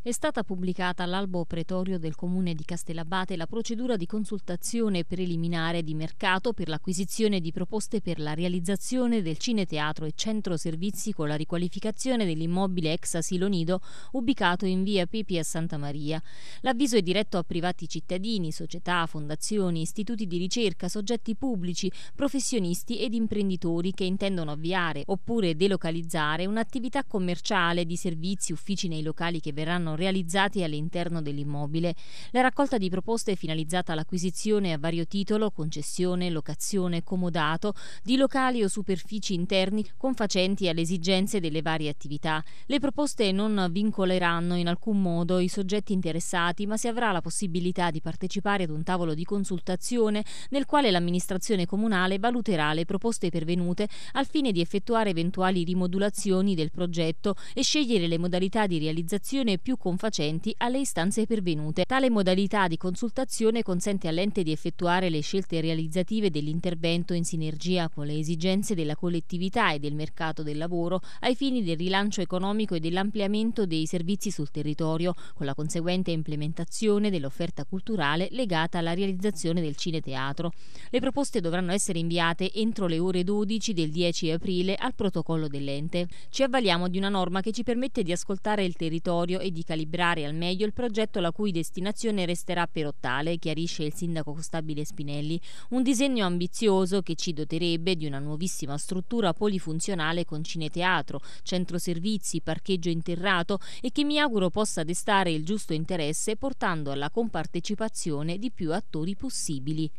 È stata pubblicata all'albo pretorio del comune di Castellabate la procedura di consultazione preliminare di mercato per l'acquisizione di proposte per la realizzazione del cineteatro e centro servizi con la riqualificazione dell'immobile ex asilo nido ubicato in via Pepi a Santa Maria. L'avviso è diretto a privati cittadini, società, fondazioni, istituti di ricerca, soggetti pubblici, professionisti ed imprenditori che intendono avviare oppure delocalizzare un'attività commerciale di servizi, uffici nei locali che verranno saranno realizzati all'interno dell'immobile. La raccolta di proposte è finalizzata all'acquisizione a vario titolo, concessione, locazione, comodato, di locali o superfici interni confacenti alle esigenze delle varie attività. Le proposte non vincoleranno in alcun modo i soggetti interessati, ma si avrà la possibilità di partecipare ad un tavolo di consultazione nel quale l'amministrazione comunale valuterà le proposte pervenute al fine di effettuare eventuali rimodulazioni del progetto e scegliere le modalità di realizzazione più confacenti alle istanze pervenute. Tale modalità di consultazione consente all'ente di effettuare le scelte realizzative dell'intervento in sinergia con le esigenze della collettività e del mercato del lavoro ai fini del rilancio economico e dell'ampliamento dei servizi sul territorio, con la conseguente implementazione dell'offerta culturale legata alla realizzazione del cineteatro. Le proposte dovranno essere inviate entro le ore 12 del 10 aprile al protocollo dell'ente. Ci avvaliamo di una norma che ci permette di ascoltare il territorio e di ricalibrare al meglio il progetto la cui destinazione resterà però tale, chiarisce il sindaco Costabile Spinelli, un disegno ambizioso che ci doterebbe di una nuovissima struttura polifunzionale con cineteatro, centro servizi, parcheggio interrato e che mi auguro possa destare il giusto interesse portando alla compartecipazione di più attori possibili.